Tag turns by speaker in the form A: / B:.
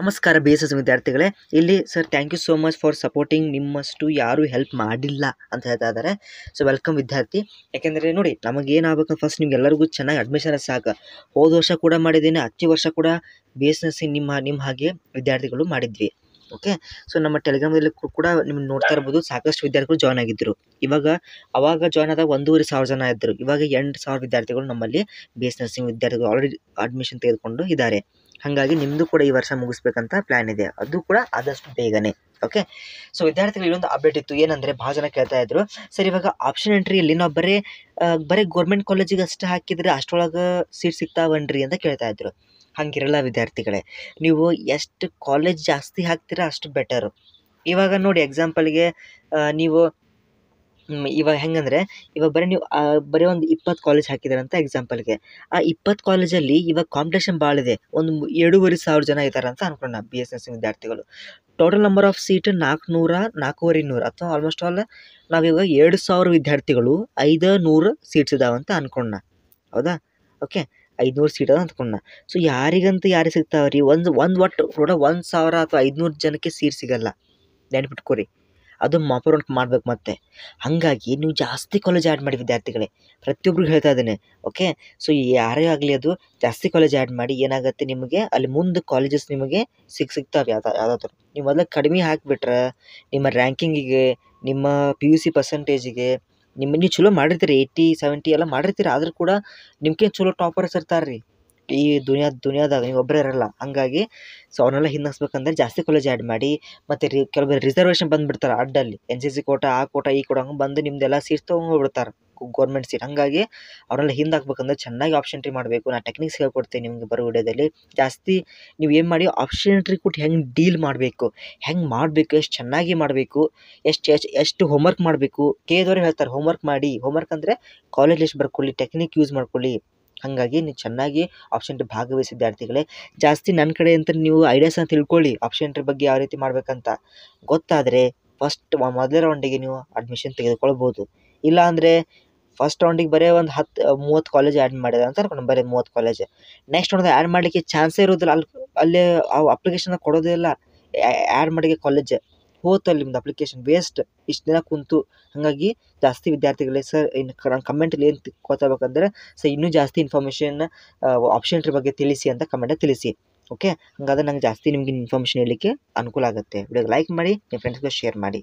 A: ನಮಸ್ಕಾರ B S S ವಿದ್ಯಾರ್ಥಿಗಳೇ ಇಲ್ಲಿ sir thank you so much for supporting ನಿಮ್ಮಷ್ಟು ಯಾರೂ ಹೆಲ್ಪ್ ಮಾಡಿಲ್ಲ ಅಂತ ಹೇಳ್ತಾ ಇದ್ದಾರೆ ಸೊ ವೆಲ್ಕಮ್ ವಿದ್ಯಾರ್ಥಿ ಯಾಕೆಂದರೆ ನೋಡಿ ನಮಗೇನಾಗಬೇಕು ಫಸ್ಟ್ ಎಲ್ಲರಿಗೂ ಚೆನ್ನಾಗಿ ಅಡ್ಮಿಷನ್ ಸಾಕು ಹೋದ ವರ್ಷ ಕೂಡ ಮಾಡಿದ್ದೀನಿ ಹತ್ತು ವರ್ಷ ಕೂಡ ಬಿ ಎಸ್ ಎಸ್ ಸಿ ನಿಮ್ಮ ನಿಮ್ಮ ಹಾಗೆ ವಿದ್ಯಾರ್ಥಿಗಳು ಮಾಡಿದ್ವಿ ಓಕೆ ಸೊ ನಮ್ಮ ಟೆಲಿಗ್ರಾಮಲ್ಲಿ ಕೂಡ ನಿಮ್ಗೆ ನೋಡ್ತಾ ಇರ್ಬೋದು ಸಾಕಷ್ಟು ವಿದ್ಯಾರ್ಥಿಗಳು ಜಾಯ್ನ್ ಆಗಿದ್ದರು ಇವಾಗ ಅವಾಗ ಜಾಯ್ನ್ ಆದಾಗ ಒಂದೂವರೆ ಸಾವಿರ ಜನ ಇದ್ದರು ಇವಾಗ ಎಂಟು ಸಾವಿರ ವಿದ್ಯಾರ್ಥಿಗಳು ನಮ್ಮಲ್ಲಿ ಬಿ ಎಸ್ ನರ್ಸಿಂಗ್ ವಿದ್ಯಾರ್ಥಿಗಳು ಆಲ್ರೆಡಿ ಅಡ್ಮಿಷನ್ ತೆಗೆದುಕೊಂಡು ಇದ್ದಾರೆ ಹಾಗಾಗಿ ನಿಮ್ಮದು ಕೂಡ ಈ ವರ್ಷ ಮುಗಿಸ್ಬೇಕಂತ ಪ್ಲ್ಯಾನ್ ಇದೆ ಅದು ಕೂಡ ಆದಷ್ಟು ಬೇಗನೆ ಓಕೆ ಸೊ ವಿದ್ಯಾರ್ಥಿಗಳು ಇಲ್ಲೊಂದು ಅಪ್ಡೇಟ್ ಇತ್ತು ಏನಂದರೆ ಭಾಳ ಜನ ಕೇಳ್ತಾ ಇದ್ರು ಸರ್ ಇವಾಗ ಆಪ್ಷನ್ ಎಂಟ್ರಿಯಲ್ಲಿ ನಾವು ಬರೀ ಬರೀ ಗೌರ್ಮೆಂಟ್ ಕಾಲೇಜಿಗೆ ಅಷ್ಟೇ ಹಾಕಿದರೆ ಅಷ್ಟೊಳಗೆ ಸೀಟ್ ಸಿಗ್ತಾವನ್ರಿ ಅಂತ ಕೇಳ್ತಾ ಇದ್ರು ಹಂಗಿರಲ್ಲ ವಿದ್ಯಾರ್ಥಿಗಳೇ ನೀವು ಎಷ್ಟು ಕಾಲೇಜ್ ಜಾಸ್ತಿ ಹಾಕ್ತೀರ ಅಷ್ಟು ಬೆಟರು ಇವಾಗ ನೋಡಿ ಎಕ್ಸಾಂಪಲ್ಗೆ ನೀವು ಇವಾಗ ಹೆಂಗಂದರೆ ಇವಾಗ ಬರೀ ನೀವು ಬರೀ ಒಂದು ಇಪ್ಪತ್ತು ಕಾಲೇಜ್ ಹಾಕಿದ್ದೀರ ಅಂತ ಎಕ್ಸಾಂಪಲ್ಗೆ ಆ ಇಪ್ಪತ್ತು ಕಾಲೇಜಲ್ಲಿ ಇವಾಗ ಕಾಂಪಿಟೇಷನ್ ಭಾಳ ಇದೆ ಒಂದು ಎರಡೂವರೆ ಸಾವಿರ ಜನ ಇದ್ದಾರೆ ಅಂತ ಅನ್ಕೊಳ್ಳೋಣ ಬಿ ಎಸ್ ಸಿ ವಿದ್ಯಾರ್ಥಿಗಳು ಟೋಟಲ್ ನಂಬರ್ ಆಫ್ ಸೀಟ್ ನಾಲ್ಕುನೂರ ನಾಲ್ಕೂವರೆ ನೂರು ಅಥವಾ ಆಲ್ಮೋಸ್ಟ್ ಆಲ್ ನಾವಿವಾಗ ಎರಡು ಸಾವಿರ ವಿದ್ಯಾರ್ಥಿಗಳು ಐದು ನೂರು ಸೀಟ್ಸ್ ಇದಾವಂತ ಅನ್ಕೊಂಡ ಹೌದಾ ಓಕೆ ಐದುನೂರು ಸೀಟ್ ಅದ ಅಂದ್ಕೊಂಡ ಸೊ ಯಾರಿಗಂತ ಯಾರಿಗೆ ಸಿಗ್ತಾವೆ ರೀ ಒಂದು ಒಂದು ಒಟ್ಟು ಕೂಡ ಒಂದು ಸಾವಿರ ಅಥವಾ ಐದುನೂರು ಜನಕ್ಕೆ ಸೀಟ್ ಸಿಗಲ್ಲ ನೆನ್ಪಿಟ್ಕೊರಿ ಅದು ಮಾಪರೋಣಕ್ಕೆ ಮಾಡ್ಬೇಕು ಮತ್ತೆ ಹಾಗಾಗಿ ನೀವು ಜಾಸ್ತಿ ಕಾಲೇಜ್ ಆ್ಯಡ್ ಮಾಡಿ ವಿದ್ಯಾರ್ಥಿಗಳೇ ಪ್ರತಿಯೊಬ್ಬರಿಗೂ ಹೇಳ್ತಾ ಇದ್ದೇನೆ ಓಕೆ ಸೊ ಯಾರೇ ಆಗಲಿ ಅದು ಜಾಸ್ತಿ ಕಾಲೇಜ್ ಆ್ಯಡ್ ಮಾಡಿ ಏನಾಗುತ್ತೆ ನಿಮಗೆ ಅಲ್ಲಿ ಮುಂದೆ ಕಾಲೇಜಸ್ ನಿಮಗೆ ಸಿಗ್ ಸಿಗ್ತಾವೆ ಯಾವ ಯಾವುದಾದ್ರು ನೀವು ಮೊದಲು ಕಡಿಮೆ ಹಾಕಿಬಿಟ್ರೆ ನಿಮ್ಮ ರ್ಯಾಂಕಿಂಗಿಗೆ ನಿಮ್ಮ ಪಿ ಯು ಸಿ ಪರ್ಸೆಂಟೇಜಿಗೆ ನಿಮ್ಮ ನೀವು ಚಲೋ ಮಾಡಿರ್ತೀರಿ ಏಯ್ಟಿ ಸೆವೆಂಟಿ ಎಲ್ಲ ಮಾಡಿರ್ತೀರಿ ಆದರೂ ಕೂಡ ನಿಮ್ಗೇನು ಚಲೋ ಟಾಪರ್ಸ್ ಇರ್ತಾರೆ ರೀ ಈ ದುನಿಯಾದ ದುನಿಯಾದಾಗ ನೀವು ಒಬ್ಬರೇ ಇರಲ್ಲ ಹಂಗಾಗಿ ಸೊ ಅವನ್ನೆಲ್ಲ ಹಿಂದಿಸ್ಬೇಕಂದ್ರೆ ಜಾಸ್ತಿ ಕಾಲೇಜ್ ಆ್ಯಡ್ ಮಾಡಿ ಮತ್ತು ರಿ ಕೆಲವೊಬ್ಬರು ರಿಸರ್ವೇಷನ್ ಬಂದುಬಿಡ್ತಾರೆ ಅಡ್ಡಲ್ಲಿ ಎನ್ ಸಿ ಸಿ ಕೋಟ ಆ ಕೋಟ ಈ ಕೋಟ ಹಂಗೆ ಬಂದು ನಿಮ್ಮದೆಲ್ಲ ಸೀಟ್ ತೊಗೊಂಡೋಗ್ಬಿಡ್ತಾರೆ ಮಾಡಬೇಕು ಗೌರ್ಮೆಂಟ್ ಸೀಟ್ ಹಾಗಾಗಿ ಅವ್ರನ್ನೆಲ್ಲ ಹಿಂದೆ ಹಾಕ್ಬೇಕಂದ್ರೆ ಚೆನ್ನಾಗಿ ಆಪ್ಷನ್ ಎಂಟ್ರಿ ಮಾಡಬೇಕು ನಾನು ಟೆಕ್ನಿಕ್ಸ್ ಹೇಳ್ಕೊಡ್ತೀನಿ ನಿಮಗೆ ಬರೋ ವಿಡಿಯೋದಲ್ಲಿ ಜಾಸ್ತಿ ನೀವು ಏನು ಮಾಡಿ ಆಪ್ಷನ್ ಎಂಟ್ರಿ ಕೊಟ್ಟು ಹೆಂಗೆ ಡೀಲ್ ಮಾಡಬೇಕು ಹೆಂಗೆ ಮಾಡಬೇಕು ಎಷ್ಟು ಚೆನ್ನಾಗಿ ಮಾಡಬೇಕು ಎಷ್ಟು ಎಷ್ಟು ಎಷ್ಟು ಹೋಮ್ವರ್ಕ್ ಮಾಡಬೇಕು ಕೇಳಿದವ್ರು ಹೇಳ್ತಾರೆ ಹೋಮ್ವರ್ಕ್ ಮಾಡಿ ಹೋಮ್ವರ್ಕ್ ಅಂದರೆ ಕಾಲೇಜ್ ಎಷ್ಟು ಬರ್ಕೊಳ್ಳಿ ಟೆಕ್ನಿಕ್ ಯೂಸ್ ಮಾಡ್ಕೊಳ್ಳಿ ಹಾಗಾಗಿ ನೀವು ಚೆನ್ನಾಗಿ ಆಪ್ಷನ್ ಟ್ರಿ ಭಾಗವಹಿಸಿ ವಿದ್ಯಾರ್ಥಿಗಳೇ ಜಾಸ್ತಿ ನನ್ನ ಕಡೆ ಅಂತ ನೀವು ಐಡಿಯಾಸನ್ನು ತಿಳ್ಕೊಳ್ಳಿ ಆಪ್ಷನ್ ಟ್ರಿ ಬಗ್ಗೆ ಯಾವ ರೀತಿ ಮಾಡಬೇಕಂತ ಗೊತ್ತಾದರೆ ಫಸ್ಟ್ ಮೊದಲ ರೌಂಡಿಗೆ ನೀವು ಅಡ್ಮಿಷನ್ ತೆಗೆದುಕೊಳ್ಬೋದು ಇಲ್ಲ ಫಸ್ಟ್ ರೌಂಡಿಗೆ ಬರೀ ಒಂದು ಹತ್ತು ಮೂವತ್ತು ಕಾಲೇಜ್ ಆ್ಯಡ್ ಮಾಡಿದೆ ಅಂತ ಅನ್ಕೊಂಡು ಬರೀ ಮೂವತ್ತು ಕಾಲೇಜ್ ನೆಕ್ಸ್ಟ್ ರೌಂಡ್ದಾಗ ಆ್ಯಡ್ ಮಾಡಲಿಕ್ಕೆ ಚಾನ್ಸೇ ಇರೋದಿಲ್ಲ ಅಲ್ಲಿ ಅಲ್ಲಿ ಅವು ಕೊಡೋದೇ ಇಲ್ಲ ಆ್ಯಡ್ ಮಾಡಿಗೆ ಕಾಲೇಜ್ ಹೋತಲ್ಲಿ ನಿಮ್ದು ಅಪ್ಲಿಕೇಶನ್ ವೇಸ್ಟ್ ಇಷ್ಟು ದಿನ ಕುಂತು ಹಾಗಾಗಿ ಜಾಸ್ತಿ ವಿದ್ಯಾರ್ಥಿಗಳಿಗೆ ಸರ್ ಇನ್ನು ನಾನು ಕಮೆಂಟಲ್ಲಿ ಏನು ತಿಳ್ಕೊಳ್ಬೇಕಂದ್ರೆ ಸರ್ ಇನ್ನೂ ಜಾಸ್ತಿ ಇನ್ಫಾರ್ಮೇಷನ್ ಆಪ್ಷನ್ ಬಗ್ಗೆ ತಿಳಿಸಿ ಅಂತ ಕಮೆಂಟಲ್ಲಿ ತಿಳಿಸಿ ಓಕೆ ಹಾಗಾದ್ರೆ ನಂಗೆ ಜಾಸ್ತಿ ನಿಮಗೆ ಇನ್ಫಾರ್ಮೇಷನ್ ಹೇಳಲಿಕ್ಕೆ ಅನುಕೂಲ ಆಗುತ್ತೆ ವಿಡಿಯೋಗೆ ಲೈಕ್ ಮಾಡಿ ನಿಮ್ಮ ಫ್ರೆಂಡ್ಸ್ಗೂ ಶೇರ್ ಮಾಡಿ